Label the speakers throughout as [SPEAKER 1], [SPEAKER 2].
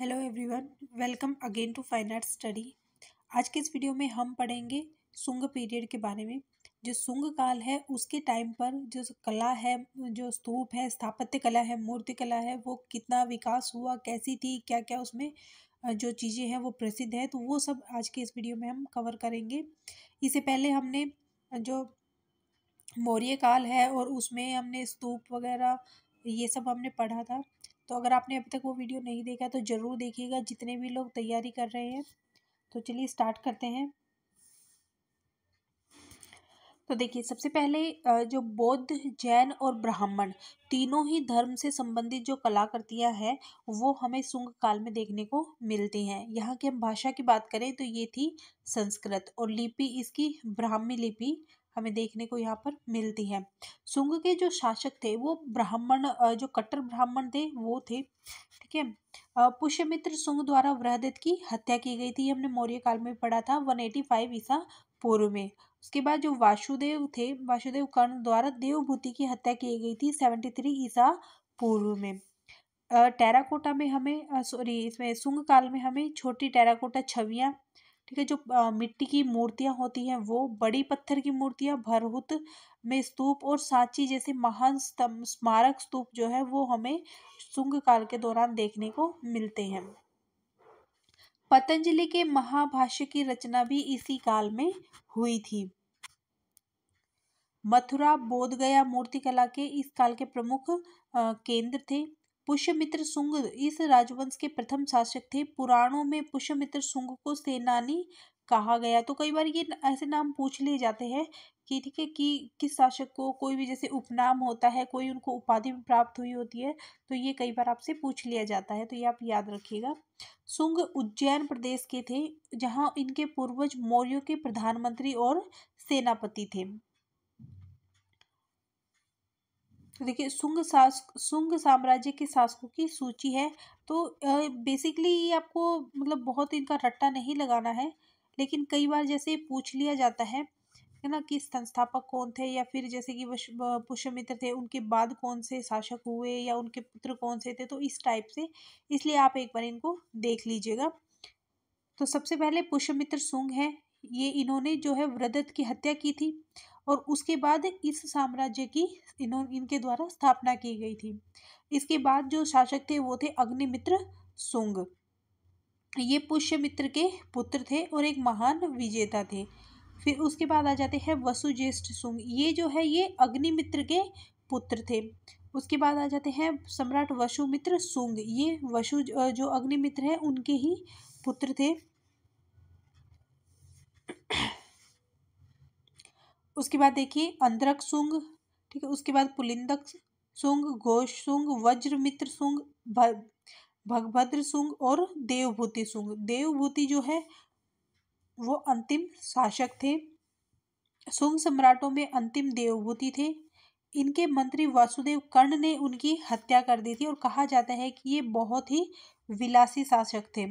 [SPEAKER 1] hello everyone welcome again to fine art study आज के इस वीडियो में हम पढ़ेंगे सुंग पीरियड के बारे में जो सुंग काल है उसके टाइम पर जो कला है जो स्तूप है स्थापत्य कला है मूर्ति कला है वो कितना विकास हुआ कैसी थी क्या क्या उसमें जो चीज़ें हैं वो प्रसिद्ध है तो वो सब आज के इस वीडियो में हम कवर करेंगे इससे पहले हमने जो मौर्य काल है और उसमें हमने स्तूप वगैरह ये सब हमने पढ़ा था तो अगर आपने अभी तक वो वीडियो नहीं देखा तो ज़रूर देखिएगा जितने भी लोग तैयारी कर रहे हैं तो चलिए स्टार्ट करते हैं तो देखिए सबसे पहले जो बौद्ध जैन और ब्राह्मण तीनों ही धर्म से संबंधित जो कलाकृतियाँ हैं वो हमें सुंग काल में देखने को मिलती हैं यहाँ की हम भाषा की बात करें तो ये थी संस्कृत और लिपि इसकी ब्राह्मी लिपि हमें देखने को यहाँ पर मिलती है सुंग के जो शासक थे वो ब्राह्मण जो कट्टर ब्राह्मण थे वो थे ठीक है पुष्यमित्र सुंग द्वारा वृहदित की हत्या की गई थी हमने मौर्य काल में पढ़ा था 185 ईसा पूर्व में उसके बाद जो वासुदेव थे वासुदेव कर्ण द्वारा देवभूति की हत्या की गई थी सेवेंटी थ्री ईसा पूर्व में टेराकोटा में हमें सॉरी इसमें सुंग काल में हमें छोटी टेराकोटा छवियाँ ठीक है जो मिट्टी की मूर्तियां होती हैं वो बड़ी पत्थर की मूर्तियां भरहुत में स्तूप और सांची जैसे महान स्मारक स्तूप जो है वो हमें शुंग काल के दौरान देखने को मिलते हैं पतंजलि के महाभाष्य की रचना भी इसी काल में हुई थी मथुरा बोधगया मूर्तिकला के इस काल के प्रमुख केंद्र थे पुष्यमित्र सुंग इस राजवंश के प्रथम शासक थे पुराणों में पुष्यमित्र सुंग को सेनानी कहा गया तो कई बार ये ऐसे नाम पूछ लिए जाते हैं कि ठीक है कि किस शासक को कोई भी जैसे उपनाम होता है कोई उनको उपाधि प्राप्त हुई होती है तो ये कई बार आपसे पूछ लिया जाता है तो ये आप याद रखिएगा सुंग उज्जैन प्रदेश के थे जहाँ इनके पूर्वज मौर्यों के प्रधानमंत्री और सेनापति थे तो देखिए सुंग सास सुंग साम्राज्य के शासकों की सूची है तो बेसिकली ये आपको मतलब बहुत इनका रट्टा नहीं लगाना है लेकिन कई बार जैसे पूछ लिया जाता है है ना कि संस्थापक कौन थे या फिर जैसे कि पुष्यमित्र थे उनके बाद कौन से शासक हुए या उनके पुत्र कौन से थे तो इस टाइप से इसलिए आप एक बार इनको देख लीजिएगा तो सबसे पहले पुष्यमित्र सुंग है ये इन्होंने जो है व्रदत की हत्या की थी और उसके बाद इस साम्राज्य की इन्हों इनके द्वारा स्थापना की गई थी इसके बाद जो शासक थे वो थे अग्निमित्र सुंग ये पुष्यमित्र के पुत्र थे और एक महान विजेता थे फिर उसके बाद आ जाते हैं वसुजेष्ठ सुंग ये जो है ये अग्निमित्र के पुत्र थे उसके बाद आ जाते हैं सम्राट वसुमित्र सुंग ये वसु जो अग्निमित्र है उनके ही पुत्र थे उसके बाद देखिए अंधरक सुंग ठीक है उसके बाद पुलिंदक सुंग घोष सुंग वज्रमित्र सुंग भगभद्र सुंग और देवभूति सुंग देवभूति जो है वो अंतिम शासक थे सुंग सम्राटों में अंतिम देवभूति थे इनके मंत्री वासुदेव कर्ण ने उनकी हत्या कर दी थी और कहा जाता है कि ये बहुत ही विलासी शासक थे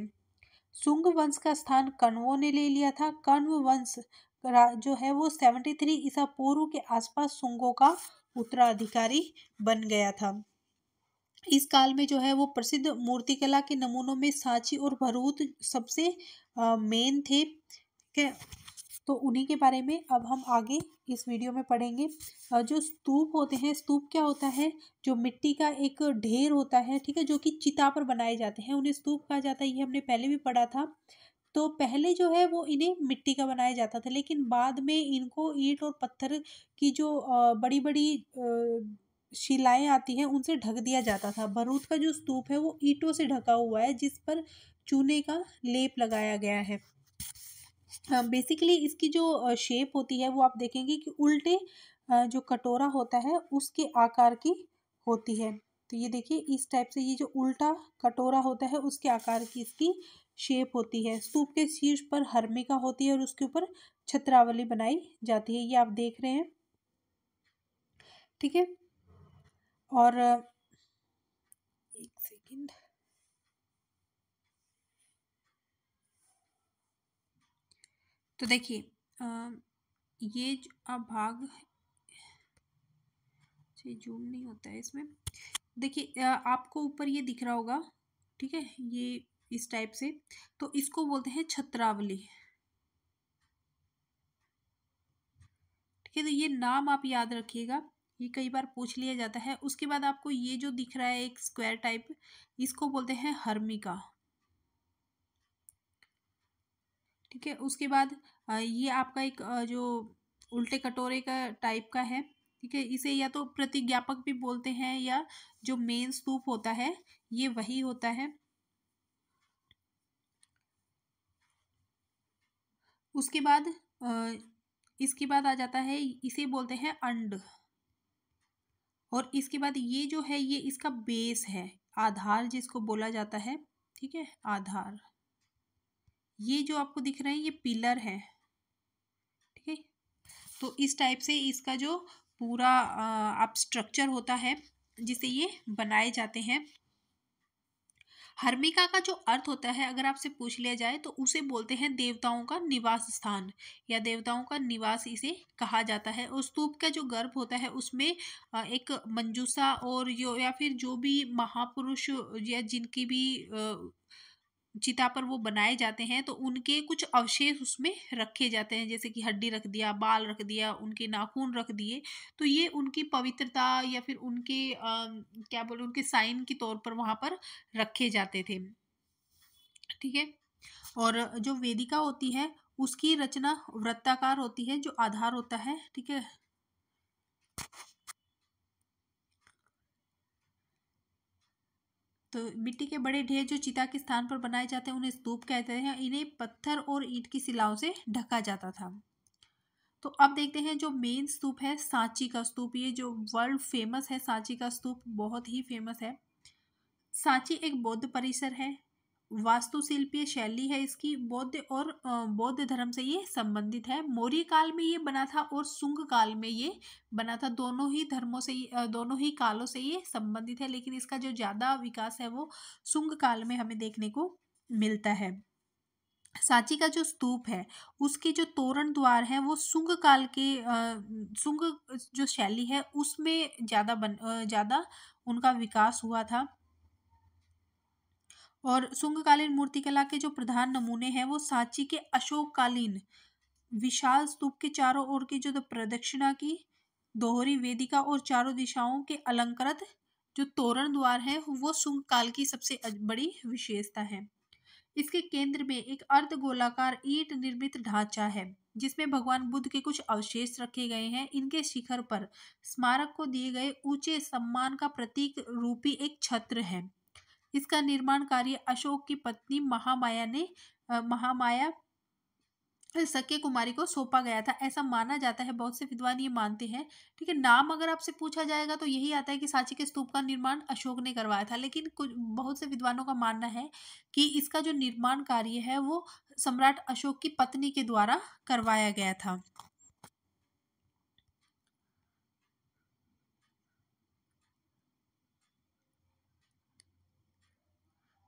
[SPEAKER 1] सुंग वंश का स्थान कण्वों ने ले लिया था कण्व वंश जो है वो सेवेंटी थ्री ईसा पूर्व के आसपास सुंगों का उत्तराधिकारी बन गया था इस काल में जो है वो प्रसिद्ध मूर्तिकला के नमूनों में सांची और भरूत सबसे मेन थे के तो उन्हीं के बारे में अब हम आगे इस वीडियो में पढ़ेंगे जो स्तूप होते हैं स्तूप क्या होता है जो मिट्टी का एक ढेर होता है ठीक है जो कि चिता पर बनाए जाते हैं उन्हें स्तूप कहा जाता है ये हमने पहले भी पढ़ा था तो पहले जो है वो इन्हें मिट्टी का बनाया जाता था लेकिन बाद में इनको ईंट और पत्थर की जो बड़ी बड़ी शिलाएं आती हैं उनसे ढक दिया जाता था भरूच का जो स्तूप है वो ईंटों से ढका हुआ है जिस पर चूने का लेप लगाया गया है बेसिकली इसकी जो शेप होती है वो आप देखेंगे कि उल्टे जो कटोरा होता है उसके आकार की होती है तो ये देखिए इस टाइप से ये जो उल्टा कटोरा होता है उसके आकार की इसकी शेप होती है सूप के शीर्ष पर हरमिका होती है और उसके ऊपर छत्रावली बनाई जाती है ये आप देख रहे हैं ठीक है और एक सेकेंड तो देखिए ये अब भाग जूम नहीं होता है इसमें देखिए आपको ऊपर ये दिख रहा होगा ठीक है ये इस टाइप से तो इसको बोलते हैं छत्रावली ठीक है तो ये नाम आप याद रखिएगा ये कई बार पूछ लिया जाता है उसके बाद आपको ये जो दिख रहा है एक स्क्वायर टाइप इसको बोलते हैं हर्मिका ठीक है उसके बाद ये आपका एक जो उल्टे कटोरे का टाइप का है ठीक है इसे या तो प्रतिज्ञापक भी बोलते हैं या जो मेन स्तूप होता है ये वही होता है उसके बाद इसके बाद आ जाता है इसे बोलते हैं अंड और इसके बाद ये जो है ये इसका बेस है आधार जिसको बोला जाता है ठीक है आधार ये जो आपको दिख रहे हैं ये पिलर है ठीक है तो इस टाइप से इसका जो पूरा आप स्ट्रक्चर होता है जिसे ये बनाए जाते हैं हर्मिका का जो अर्थ होता है अगर आपसे पूछ लिया जाए तो उसे बोलते हैं देवताओं का निवास स्थान या देवताओं का निवास इसे कहा जाता है और स्तूप का जो गर्भ होता है उसमें एक मंजूसा और या फिर जो भी महापुरुष या जिनकी भी चिता पर वो बनाए जाते हैं तो उनके कुछ अवशेष उसमें रखे जाते हैं जैसे कि हड्डी रख दिया बाल रख दिया उनके नाखून रख दिए तो ये उनकी पवित्रता या फिर उनके आ, क्या बोले उनके साइन के तौर पर वहाँ पर रखे जाते थे ठीक है और जो वेदिका होती है उसकी रचना वृत्ताकार होती है जो आधार होता है ठीक है तो मिट्टी के बड़े ढेर जो चिता के स्थान पर बनाए जाते हैं उन्हें स्तूप कहते हैं इन्हें पत्थर और ईंट की शिलाओं से ढका जाता था तो अब देखते हैं जो मेन स्तूप है सांची का स्तूप ये जो वर्ल्ड फेमस है सांची का स्तूप बहुत ही फेमस है सांची एक बौद्ध परिसर है वास्तुशिल्पीय शैली है इसकी बौद्ध और बौद्ध धर्म से ये संबंधित है मौर्य काल में ये बना था और सुंग काल में ये बना था दोनों ही धर्मों से दोनों ही कालों से ये संबंधित है लेकिन इसका जो ज़्यादा विकास है वो सुंग काल में हमें देखने को मिलता है सांची का जो स्तूप है उसके जो तोरण द्वार हैं वो सुंग काल के सुंग जो शैली है उसमें ज़्यादा बन ज़्यादा उनका विकास हुआ था और शुंगकालीन मूर्तिकला के जो प्रधान नमूने हैं वो सांची के अशोककालीन विशाल स्तूप के चारों ओर की जो प्रदक्षिणा की दोहरी वेदिका और चारों दिशाओं के अलंकृत जो तोरण द्वार है वो शुंग काल की सबसे बड़ी विशेषता है इसके केंद्र में एक अर्ध गोलाकार ईट निर्मित ढांचा है जिसमें भगवान बुद्ध के कुछ अवशेष रखे गए हैं इनके शिखर पर स्मारक को दिए गए ऊंचे सम्मान का प्रतीक रूपी एक छत्र है इसका निर्माण कार्य अशोक की पत्नी महामाया ने महामाया सके कुमारी को सौंपा गया था ऐसा माना जाता है बहुत से विद्वान ये मानते हैं ठीक है नाम अगर आपसे पूछा जाएगा तो यही आता है कि सांची के स्तूप का निर्माण अशोक ने करवाया था लेकिन कुछ बहुत से विद्वानों का मानना है कि इसका जो निर्माण कार्य है वो सम्राट अशोक की पत्नी के द्वारा करवाया गया था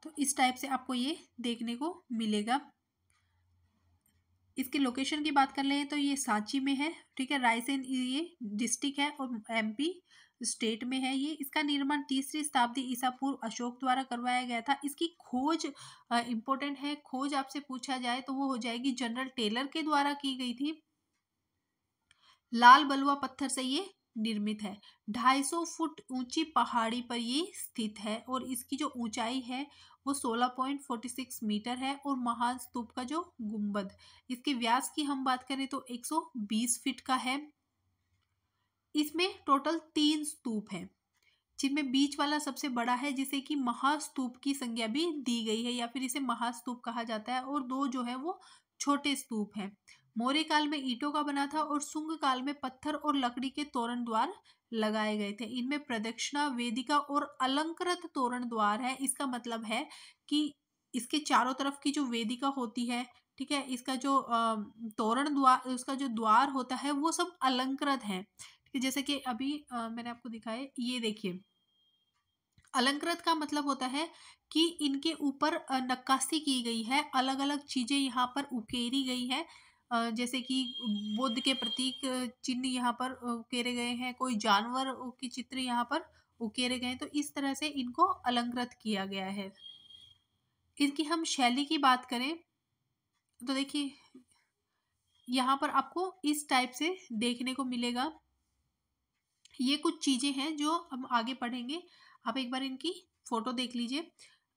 [SPEAKER 1] तो इस टाइप से आपको ये देखने को मिलेगा इसके लोकेशन की बात कर लें तो ये सांची में है ठीक है रायसेन ये डिस्ट्रिक्ट है और एमपी स्टेट में है ये इसका निर्माण तीसरी शताब्दी ईसा पूर्व अशोक द्वारा करवाया गया था इसकी खोज इम्पोर्टेंट है खोज आपसे पूछा जाए तो वो हो जाएगी जनरल टेलर के द्वारा की गई थी लाल बलुआ पत्थर से ये निर्मित है 250 फुट ऊंची पहाड़ी पर ये स्थित है और इसकी जो ऊंचाई है वो 16.46 मीटर है और महान स्तूप का जो गुंबद इसके व्यास की हम बात करें तो 120 फीट का है इसमें टोटल तीन स्तूप हैं जिनमें बीच वाला सबसे बड़ा है जिसे कि महास्तूप की संज्ञा भी दी गई है या फिर इसे महास्तूप कहा जाता है और दो जो है वो छोटे स्तूप हैं मौर्य काल में ईटों का बना था और सुंग काल में पत्थर और लकड़ी के तोरण द्वार लगाए गए थे इनमें प्रदक्षिणा वेदिका और अलंकृत तोरण द्वार है इसका मतलब है कि इसके चारों तरफ की जो वेदिका होती है ठीक है इसका जो तोरण द्वार उसका जो द्वार होता है वो सब अलंकृत है ठीक है जैसे कि अभी आ, मैंने आपको दिखाया ये देखिए अलंकृत का मतलब होता है कि इनके ऊपर नक्काशी की गई है अलग अलग चीज़ें यहाँ पर उकेरी गई है जैसे कि बुद्ध के प्रतीक चिन्ह यहाँ पर उकेरे गए हैं कोई जानवर के चित्र यहाँ पर उकेरे गए तो इस तरह से इनको अलंकृत किया गया है इनकी हम शैली की बात करें तो देखिए यहाँ पर आपको इस टाइप से देखने को मिलेगा ये कुछ चीज़ें हैं जो हम आगे पढ़ेंगे आप एक बार इनकी फ़ोटो देख लीजिए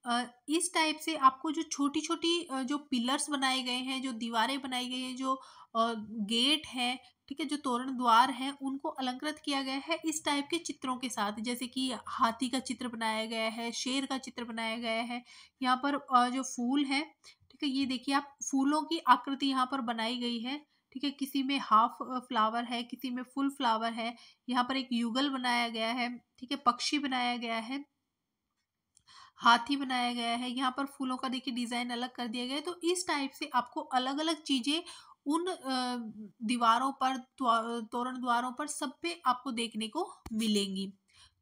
[SPEAKER 1] इस टाइप से आपको जो छोटी छोटी जो पिलर्स बनाए गए हैं जो दीवारें बनाई गई हैं जो गेट है ठीक है जो तोरण द्वार है उनको अलंकृत किया गया है इस टाइप के चित्रों के साथ जैसे कि हाथी का चित्र बनाया गया है शेर का चित्र बनाया गया है यहाँ पर जो फूल है ठीक है ये देखिए आप फूलों की आकृति यहाँ पर बनाई गई है ठीक है किसी में हाफ फ्लावर है किसी में फुल फ्लावर है यहाँ पर एक युगल बनाया गया है ठीक है पक्षी बनाया गया है हाथी बनाया गया है यहाँ पर फूलों का देखिए डिज़ाइन अलग कर दिया गया है तो इस टाइप से आपको अलग अलग चीज़ें उन दीवारों पर तोरण द्वारों पर सब पे आपको देखने को मिलेंगी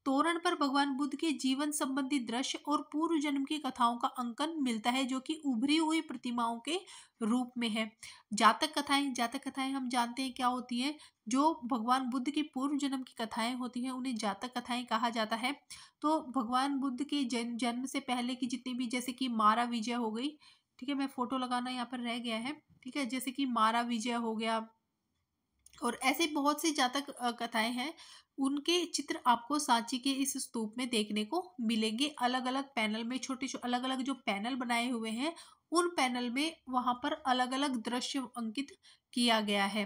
[SPEAKER 1] तोरण पर भगवान बुद्ध के जीवन संबंधी दृश्य और पूर्व जन्म की कथाओं का अंकन मिलता है जो कि उभरी हुई प्रतिमाओं के रूप में है जातक कथाएं जातक कथाएं हम जानते हैं क्या होती हैं जो भगवान बुद्ध की पूर्व जन्म की कथाएं होती हैं उन्हें जातक कथाएं कहा जाता है तो भगवान बुद्ध के जन्म जन्म से पहले की जितनी भी जैसे कि मारा विजय हो गई ठीक है मैं फोटो लगाना यहाँ पर रह गया है ठीक है जैसे कि मारा विजय हो गया और ऐसे बहुत सी जातक कथाएं हैं उनके चित्र आपको सांची के इस स्तूप में देखने को मिलेंगे अलग अलग पैनल में छोटे छोटे अलग अलग जो पैनल बनाए हुए हैं उन पैनल में वहां पर अलग अलग दृश्य अंकित किया गया है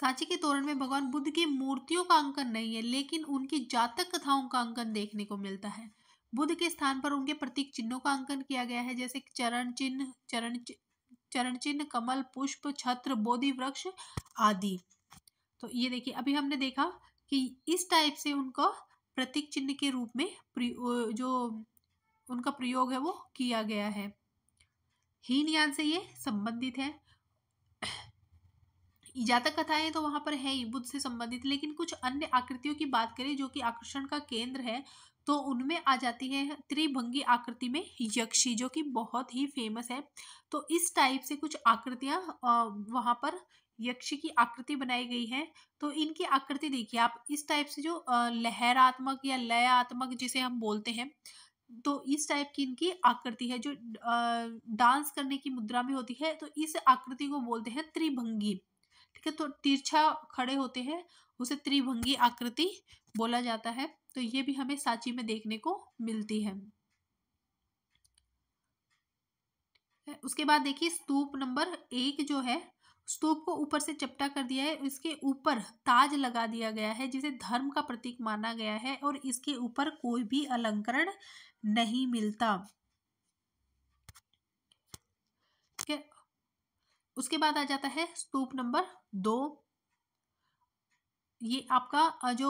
[SPEAKER 1] सांची के तोरण में भगवान बुद्ध की मूर्तियों का अंकन नहीं है लेकिन उनकी जातक कथाओं का अंकन देखने को मिलता है बुद्ध के स्थान पर उनके प्रतीक चिन्हों का अंकन किया गया है जैसे चरण चिन्ह चरण चिन, चरण चिन्ह कमल पुष्प छत्र बोधि वृक्ष आदि तो ये देखिए अभी हमने देखा कि इस टाइप से उनका प्रतीक चिन्ह के रूप में जो उनका प्रयोग है वो किया गया है हीन यान से ये संबंधित है जातक कथाएं तो वहां पर है ही बुद्ध से संबंधित लेकिन कुछ अन्य आकृतियों की बात करें जो कि आकर्षण का केंद्र है तो उनमें आ जाती है त्रिभंगी आकृति में यक्षी जो कि बहुत ही फेमस है तो इस टाइप से कुछ आकृतियाँ वहाँ पर यक्षी की आकृति बनाई गई है तो इनकी आकृति देखिए आप इस टाइप से जो लहरात्मक या लयात्मक जिसे हम बोलते हैं तो इस टाइप की इनकी आकृति है जो डांस करने की मुद्रा में होती है तो इस आकृति को बोलते हैं त्रिभंगी ठीक है तो तिरछा खड़े होते हैं उसे त्रिभंगी आकृति बोला जाता है तो ये भी हमें सांची में देखने को मिलती है उसके बाद देखिए स्तूप नंबर एक जो है स्तूप को ऊपर से चपटा कर दिया है इसके ऊपर ताज लगा दिया गया है जिसे धर्म का प्रतीक माना गया है और इसके ऊपर कोई भी अलंकरण नहीं मिलता उसके बाद आ जाता है स्तूप नंबर दो ये आपका जो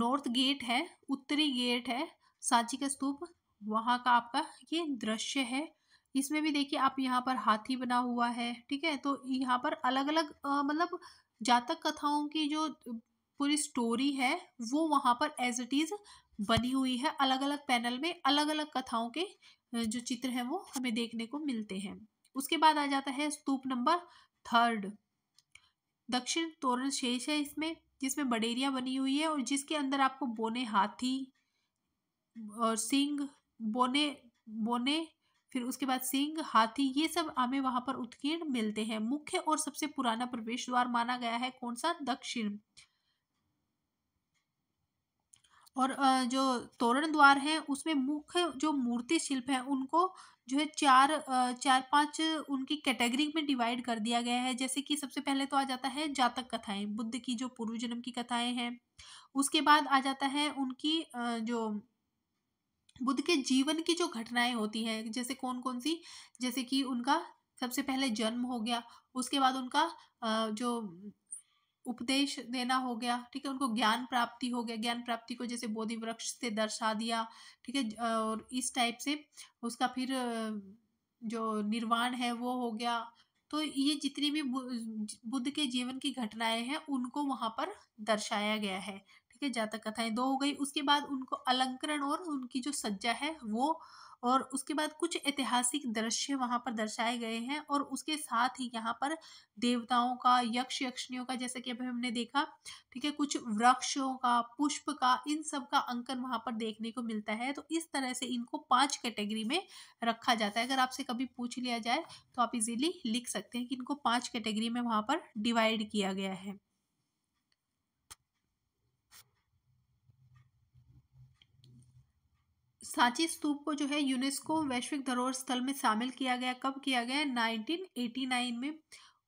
[SPEAKER 1] नॉर्थ गेट है उत्तरी गेट है सांची का स्तूप वहाँ का आपका ये दृश्य है इसमें भी देखिए आप यहाँ पर हाथी बना हुआ है ठीक है तो यहाँ पर अलग अलग मतलब जातक कथाओं की जो पूरी स्टोरी है वो वहाँ पर एज इट इज़ बनी हुई है अलग अलग पैनल में अलग अलग कथाओं के जो चित्र हैं वो हमें देखने को मिलते हैं उसके बाद आ जाता है स्तूप नंबर थर्ड दक्षिण तोरण शेष है इसमें जिसमें बडेरिया बनी हुई है और जिसके अंदर आपको बोने हाथी और सिंह बोने बोने फिर उसके बाद सिंह हाथी ये सब हमें वहां पर उत्कीर्ण मिलते हैं मुख्य और सबसे पुराना प्रवेश द्वार माना गया है कौन सा दक्षिण और जो तोरण द्वार है उसमें मुख्य जो मूर्ति शिल्प है उनको जो है चार चार पांच उनकी कैटेगरी में डिवाइड कर दिया गया है जैसे कि सबसे पहले तो आ जाता है जातक कथाएं बुद्ध की जो पूर्व जन्म की कथाएं हैं उसके बाद आ जाता है उनकी जो बुद्ध के जीवन की जो घटनाएं होती हैं जैसे कौन कौन सी जैसे कि उनका सबसे पहले जन्म हो गया उसके बाद उनका जो उपदेश देना हो गया ठीक है उनको ज्ञान प्राप्ति हो गया ज्ञान प्राप्ति को जैसे बोधि वृक्ष से दर्शा दिया ठीक है और इस टाइप से उसका फिर जो निर्वाण है वो हो गया तो ये जितनी भी बुद्ध के जीवन की घटनाएं हैं उनको वहां पर दर्शाया गया है ठीक है जातक कथाएं दो हो गई उसके बाद उनको अलंकरण और उनकी जो सज्जा है वो और उसके बाद कुछ ऐतिहासिक दृश्य वहाँ पर दर्शाए गए हैं और उसके साथ ही यहाँ पर देवताओं का यक्ष यक्षणियों का जैसा कि अभी हमने देखा ठीक है कुछ वृक्षों का पुष्प का इन सब का अंकन वहाँ पर देखने को मिलता है तो इस तरह से इनको पांच कैटेगरी में रखा जाता है अगर आपसे कभी पूछ लिया जाए तो आप इजीली लिख सकते हैं कि इनको पांच कैटेगरी में वहाँ पर डिवाइड किया गया है सांची स्तूप को जो है यूनेस्को वैश्विक धरोहर स्थल में शामिल किया गया कब किया गया 1989 में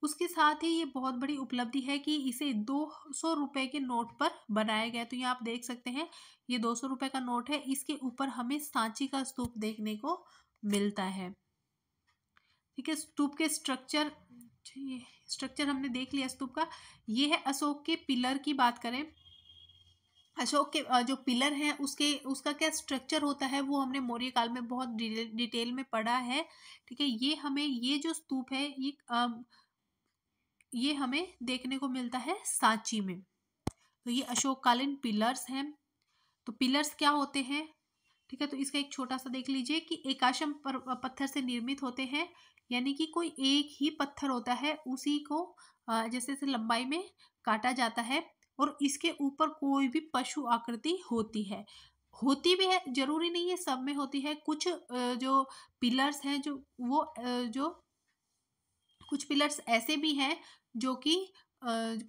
[SPEAKER 1] उसके साथ ही ये बहुत बड़ी उपलब्धि है कि इसे दो सौ रुपये के नोट पर बनाया गया तो ये आप देख सकते हैं ये दो सौ रुपये का नोट है इसके ऊपर हमें सांची का स्तूप देखने को मिलता है ठीक है स्तूप के स्ट्रक्चर ये स्ट्रक्चर हमने देख लिया स्तूप का ये है अशोक के पिलर की बात करें अशोक के जो पिलर हैं उसके उसका क्या स्ट्रक्चर होता है वो हमने मौर्य काल में बहुत डिटेल में पढ़ा है ठीक है ये हमें ये जो स्तूप है ये ये हमें देखने को मिलता है सांची में तो ये अशोक कालीन पिलर्स हैं तो पिलर्स क्या होते हैं ठीक है तो इसका एक छोटा सा देख लीजिए कि एकाशम पत्थर से निर्मित होते हैं यानी कि कोई एक ही पत्थर होता है उसी को जैसे जैसे लंबाई में काटा जाता है और इसके ऊपर कोई भी पशु आकृति होती है होती भी है जरूरी नहीं है सब में होती है कुछ जो पिलर्स हैं जो वो जो कुछ पिलर्स ऐसे भी हैं जो कि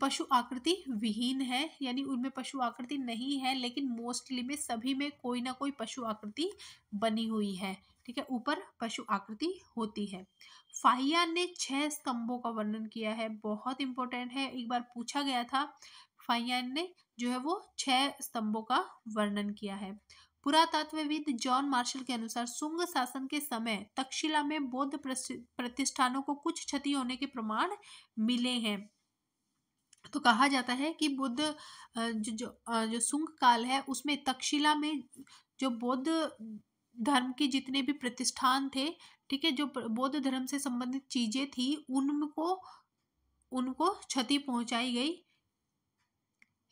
[SPEAKER 1] पशु आकृति विहीन है यानी उनमें पशु आकृति नहीं है लेकिन मोस्टली में सभी में कोई ना कोई पशु आकृति बनी हुई है ठीक है ऊपर पशु आकृति होती है फाहिया ने छह स्तंभों का वर्णन किया है बहुत इंपॉर्टेंट है एक बार पूछा गया था फाइन ने जो है वो छह स्तंभों का वर्णन किया है पुरातत्वविद जॉन मार्शल के अनुसार सुंग शासन के समय तक्षशिला में बौद्ध प्रतिष्ठानों को कुछ क्षति होने के प्रमाण मिले हैं तो कहा जाता है कि बुद्ध जो जो, जो सुंग काल है उसमें तक्षशिला में जो बौद्ध धर्म के जितने भी प्रतिष्ठान थे ठीक है जो बौद्ध धर्म से संबंधित चीजें थी उनको उनको क्षति पहुंचाई गई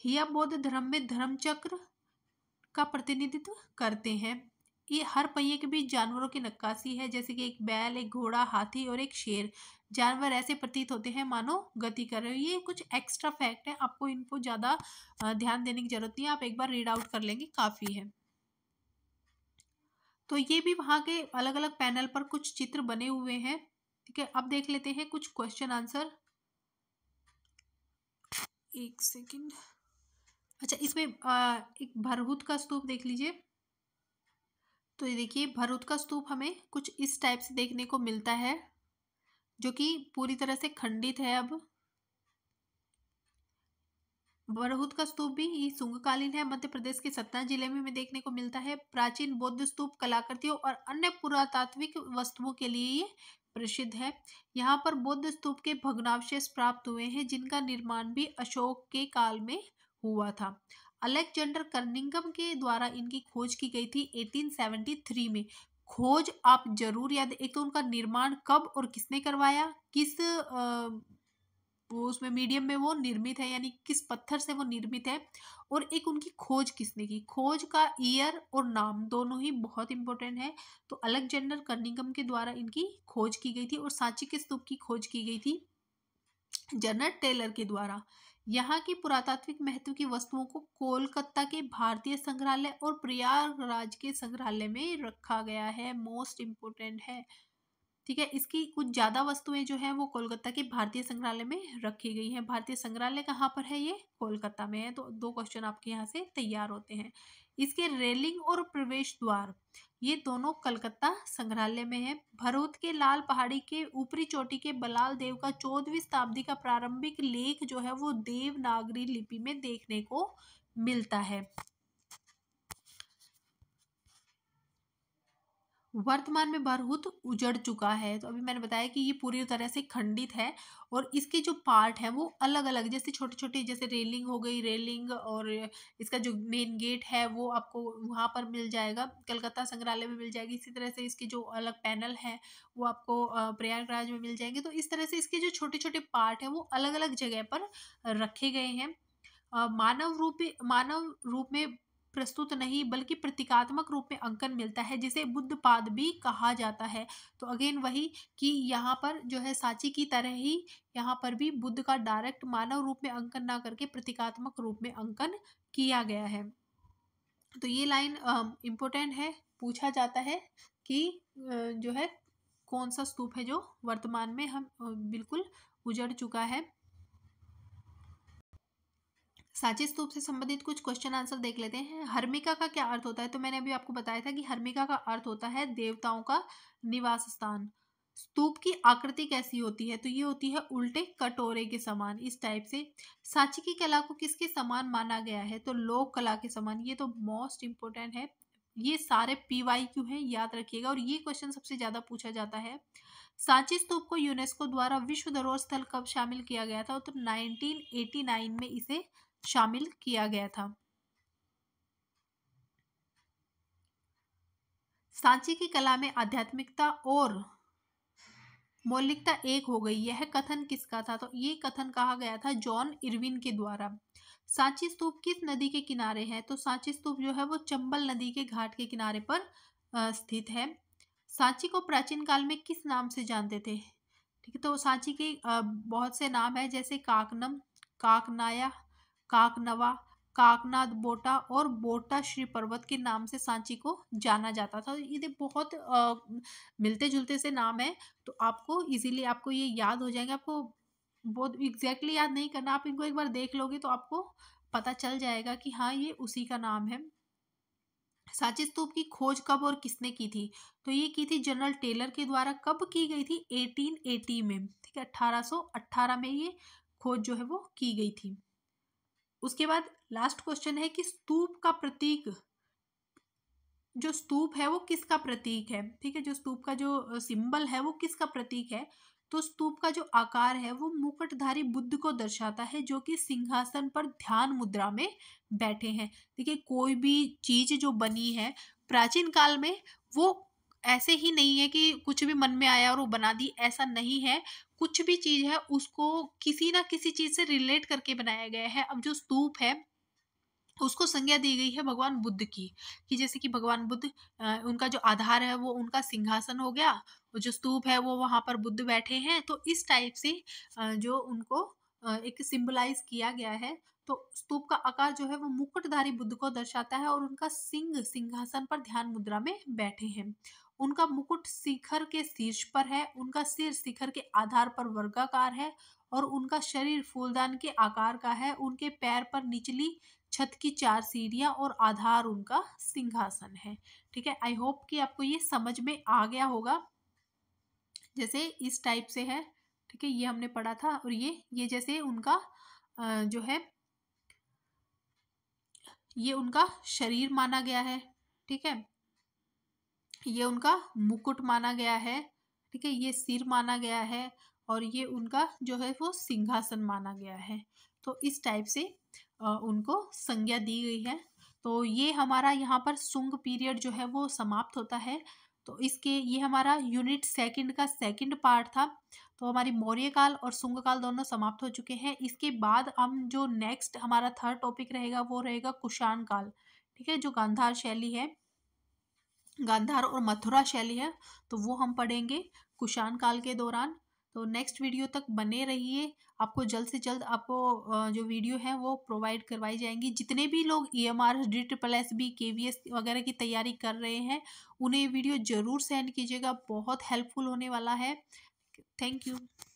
[SPEAKER 1] हिया बौद्ध धर्म में धर्म चक्र का प्रतिनिधित्व करते हैं ये हर पहिए के बीच जानवरों की नक्काशी है जैसे कि एक बैल एक घोड़ा हाथी और एक शेर जानवर ऐसे प्रतीत होते हैं मानो गति कर रहे हो ये कुछ एक्स्ट्रा फैक्ट है आपको इनको ज़्यादा ध्यान देने की जरूरत नहीं है आप एक बार रीड आउट कर लेंगे काफ़ी है तो ये भी वहां के अलग अलग पैनल पर कुछ चित्र बने हुए हैं ठीक है अब देख लेते हैं कुछ क्वेश्चन आंसर एक सेकेंड अच्छा इसमें आ, एक भरहूत का स्तूप देख लीजिए तो ये देखिए भरहूत का स्तूप हमें कुछ इस टाइप से देखने को मिलता है जो कि पूरी तरह से खंडित है अब भरहूत का स्तूप भी ये सुंगकालीन है मध्य प्रदेश के सतना जिले में हमें देखने को मिलता है प्राचीन बौद्ध स्तूप कलाकृतियों और अन्य पुरातात्विक वस्तुओं के लिए ये प्रसिद्ध है यहाँ पर बौद्ध स्तूप के भग्नावशेष प्राप्त हुए हैं जिनका निर्माण भी अशोक के काल में हुआ था अलेक्जेंडर कर्निंगम के द्वारा इनकी खोज की गई थी 1873 में खोज आप जरूर याद एक तो उनका निर्माण कब और किसने करवाया किस वो उसमें मीडियम में वो निर्मित है यानी किस पत्थर से वो निर्मित है और एक उनकी खोज किसने की खोज का ईयर और नाम दोनों ही बहुत इंपॉर्टेंट है तो अलेक्जेंडर कर्निंगम के द्वारा इनकी खोज की गई थी और सांची के स्तूप की खोज की गई थी जनरल टेलर के द्वारा यहाँ की पुरातात्विक महत्व की वस्तुओं को कोलकाता के भारतीय संग्रहालय और प्रयागराज के संग्रहालय में रखा गया है मोस्ट इम्पोर्टेंट है ठीक है इसकी कुछ ज़्यादा वस्तुएं जो है वो कोलकाता के भारतीय संग्रहालय में रखी गई हैं भारतीय संग्रहालय कहाँ पर है ये कोलकाता में है तो दो क्वेश्चन आपके यहाँ से तैयार होते हैं इसके रेलिंग और प्रवेश द्वार ये दोनों कलकत्ता संग्रहालय में है भरोत के लाल पहाड़ी के ऊपरी चोटी के बलाल देव का चौदहवीं शताब्दी का प्रारंभिक लेख जो है वो देवनागरी लिपि में देखने को मिलता है वर्तमान में बहुत उजड़ चुका है तो अभी मैंने बताया कि ये पूरी तरह से खंडित है और इसके जो पार्ट हैं वो अलग अलग जैसे छोटे छोटे जैसे रेलिंग हो गई रेलिंग और इसका जो मेन गेट है वो आपको वहाँ पर मिल जाएगा कलकत्ता संग्रहालय में मिल जाएगी इसी तरह से इसके जो अलग पैनल हैं वो आपको प्रयागराज में मिल जाएंगे तो इस तरह से इसके जो छोटे छोटे पार्ट हैं वो अलग अलग जगह पर रखे गए हैं मानव रूप मानव रूप में प्रस्तुत नहीं बल्कि प्रतीकात्मक रूप में अंकन मिलता है जिसे बुद्धपाद भी कहा जाता है तो अगेन वही कि यहाँ पर जो है साची की तरह ही यहाँ पर भी बुद्ध का डायरेक्ट मानव रूप में अंकन ना करके प्रतीकात्मक रूप में अंकन किया गया है तो ये लाइन इम्पोर्टेंट है पूछा जाता है कि जो है कौन सा स्तूप है जो वर्तमान में हम बिल्कुल उजड़ चुका है साची स्तूप से संबंधित कुछ क्वेश्चन आंसर देख लेते हैं हर्मिका का क्या अर्थ होता है तो मैंने अभी आपको बताया था कि हर्मिका का अर्थ होता है देवताओं का निवास स्थान स्तूप की आकृति कैसी होती है तो ये होती है उल्टे कटोरे के समान इस टाइप से सांची की कला को किसके समान माना गया है तो लोक कला के समान ये तो मोस्ट इम्पोर्टेंट है ये सारे पी वाई क्यू है याद रखिएगा और ये क्वेश्चन सबसे ज़्यादा पूछा जाता है सांची स्तूप को यूनेस्को द्वारा विश्व धरोहर स्थल कब शामिल किया गया था तो 1989 में इसे शामिल किया गया था सांची की कला में आध्यात्मिकता और मौलिकता एक हो गई यह कथन किसका था तो ये कथन कहा गया था जॉन इरविन के द्वारा सांची स्तूप किस नदी के किनारे है तो सांची स्तूप जो है वो चंबल नदी के घाट के किनारे पर स्थित है सांची को प्राचीन काल में किस नाम से जानते थे ठीक है तो सांची के बहुत से नाम है जैसे काकनम काकनाया काकनवा काकनाथ बोटा और बोटा श्री पर्वत के नाम से सांची को जाना जाता था ये बहुत आ, मिलते जुलते से नाम है तो आपको इजीली आपको ये याद हो जाएंगे आपको बहुत एग्जैक्टली याद नहीं करना आप इनको एक बार देख लोगे तो आपको पता चल जाएगा कि हाँ ये उसी का नाम है सांची स्तूप की खोज कब और किसने की थी तो ये की थी जनरल टेलर के द्वारा कब की गई थी एटीन में ठीक है अट्ठारह में ये खोज जो है वो की गई थी उसके बाद लास्ट क्वेश्चन है कि स्तूप का प्रतीक जो स्तूप है वो किसका प्रतीक है ठीक है जो स्तूप का जो सिंबल है वो किसका प्रतीक है तो स्तूप का जो आकार है वो मुकुटधारी बुद्ध को दर्शाता है जो कि सिंहासन पर ध्यान मुद्रा में बैठे हैं देखिए कोई भी चीज जो बनी है प्राचीन काल में वो ऐसे ही नहीं है कि कुछ भी मन में आया और वो बना दी ऐसा नहीं है कुछ भी चीज़ है उसको किसी ना किसी चीज़ से रिलेट करके बनाया गया है अब जो स्तूप है उसको संज्ञा दी गई है भगवान बुद्ध की कि जैसे कि भगवान बुद्ध उनका जो आधार है वो उनका सिंहासन हो गया जो स्तूप है वो वहां पर बुद्ध बैठे हैं तो इस टाइप से जो उनको एक सिंबलाइज किया गया है तो स्तूप का आकार जो है वो मुकुटधारी बुद्ध को दर्शाता है और उनका सिंह सिंहासन पर ध्यान मुद्रा में बैठे हैं उनका मुकुट शिखर के शीर्ष पर है उनका सिर शिखर के आधार पर वर्गाकार है और उनका शरीर फूलदान के आकार का है उनके पैर पर निचली छत की चार सीढ़ियाँ और आधार उनका सिंहासन है ठीक है आई होप कि आपको ये समझ में आ गया होगा जैसे इस टाइप से है ठीक है ये हमने पढ़ा था और ये ये जैसे उनका जो है ये उनका शरीर माना गया है ठीक है ये उनका मुकुट माना गया है ठीक है ये सिर माना गया है और ये उनका जो है वो सिंहासन माना गया है तो इस टाइप से उनको संज्ञा दी गई है तो ये हमारा यहाँ पर सुंग पीरियड जो है वो समाप्त होता है तो इसके ये हमारा यूनिट सेकंड का सेकंड पार्ट था तो हमारी मौर्य काल और सुंग काल दोनों समाप्त हो चुके हैं इसके बाद हम जो नेक्स्ट हमारा थर्ड टॉपिक रहेगा वो रहेगा कुषाण काल ठीक है जो गांधार शैली है गांधार और मथुरा शैली है तो वो हम पढ़ेंगे कुशाण काल के दौरान तो नेक्स्ट वीडियो तक बने रहिए आपको जल्द से जल्द आपको जो वीडियो है वो प्रोवाइड करवाई जाएंगी जितने भी लोग E M R D triple S B K V S वगैरह की तैयारी कर रहे हैं उन्हें वीडियो ज़रूर सेंड कीजिएगा बहुत हेल्पफुल होने वाला है थैंक यू